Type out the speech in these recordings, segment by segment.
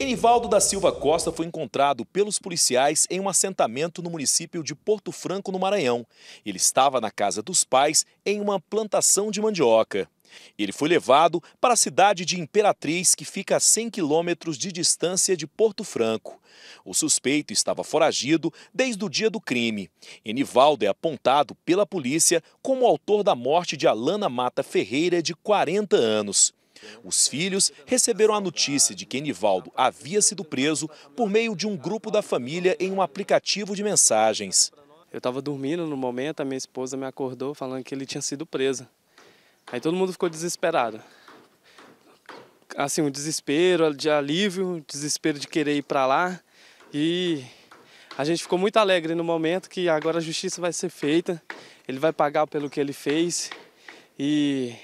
Enivaldo da Silva Costa foi encontrado pelos policiais em um assentamento no município de Porto Franco, no Maranhão. Ele estava na casa dos pais em uma plantação de mandioca. Ele foi levado para a cidade de Imperatriz, que fica a 100 quilômetros de distância de Porto Franco. O suspeito estava foragido desde o dia do crime. Enivaldo é apontado pela polícia como autor da morte de Alana Mata Ferreira, de 40 anos. Os filhos receberam a notícia de que Nivaldo havia sido preso por meio de um grupo da família em um aplicativo de mensagens. Eu estava dormindo no momento, a minha esposa me acordou falando que ele tinha sido preso. Aí todo mundo ficou desesperado. Assim, um desespero de alívio, um desespero de querer ir para lá. E a gente ficou muito alegre no momento que agora a justiça vai ser feita, ele vai pagar pelo que ele fez. E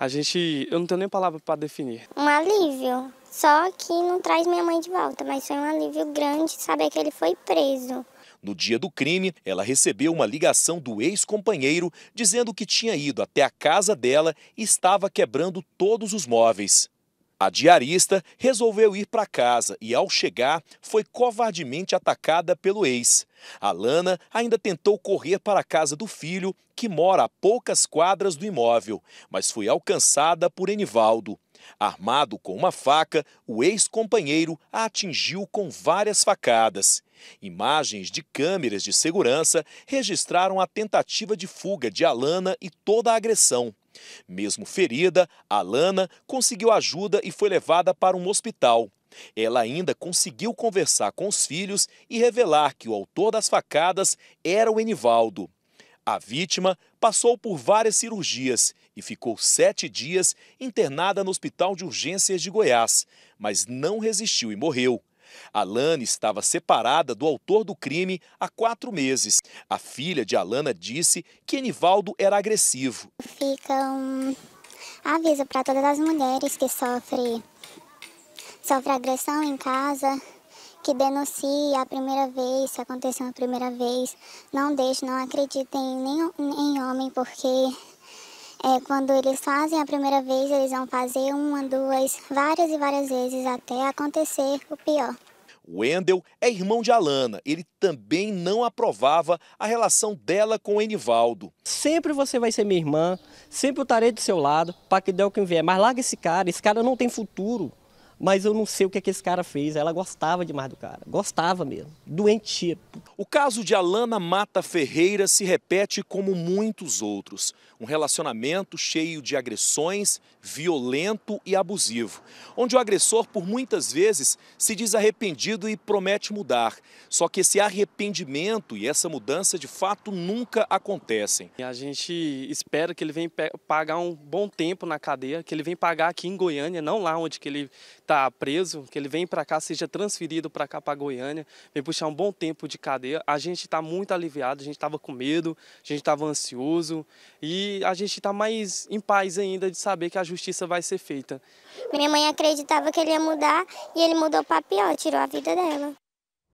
a gente. Eu não tenho nem palavra para definir. Um alívio. Só que não traz minha mãe de volta, mas foi um alívio grande saber que ele foi preso. No dia do crime, ela recebeu uma ligação do ex-companheiro dizendo que tinha ido até a casa dela e estava quebrando todos os móveis. A diarista resolveu ir para casa e, ao chegar, foi covardemente atacada pelo ex. Alana ainda tentou correr para a casa do filho, que mora a poucas quadras do imóvel, mas foi alcançada por Enivaldo. Armado com uma faca, o ex-companheiro a atingiu com várias facadas. Imagens de câmeras de segurança registraram a tentativa de fuga de Alana e toda a agressão. Mesmo ferida, Alana conseguiu ajuda e foi levada para um hospital. Ela ainda conseguiu conversar com os filhos e revelar que o autor das facadas era o Enivaldo. A vítima passou por várias cirurgias e ficou sete dias internada no Hospital de Urgências de Goiás, mas não resistiu e morreu. Alana estava separada do autor do crime há quatro meses. A filha de Alana disse que Enivaldo era agressivo. Fica um aviso para todas as mulheres que sofrem sofre agressão em casa, que denuncie a primeira vez, se aconteceu a primeira vez. Não deixe, não acreditem em, em homem, porque é, quando eles fazem a primeira vez, eles vão fazer uma, duas, várias e várias vezes até acontecer o pior. Wendel é irmão de Alana. Ele também não aprovava a relação dela com o Enivaldo. Sempre você vai ser minha irmã, sempre eu estarei do seu lado, para que dê o que vier. Mas larga esse cara, esse cara não tem futuro. Mas eu não sei o que, é que esse cara fez. Ela gostava demais do cara. Gostava mesmo. Doentia. O caso de Alana Mata Ferreira se repete como muitos outros. Um relacionamento cheio de agressões, violento e abusivo. Onde o agressor, por muitas vezes, se diz arrependido e promete mudar. Só que esse arrependimento e essa mudança, de fato, nunca acontecem. A gente espera que ele venha pagar um bom tempo na cadeia, que ele venha pagar aqui em Goiânia, não lá onde que ele está preso, que ele vem para cá, seja transferido para cá, para Goiânia, vem puxar um bom tempo de cadeia. A gente está muito aliviado, a gente estava com medo, a gente estava ansioso e a gente está mais em paz ainda de saber que a justiça vai ser feita. Minha mãe acreditava que ele ia mudar e ele mudou para pior, tirou a vida dela.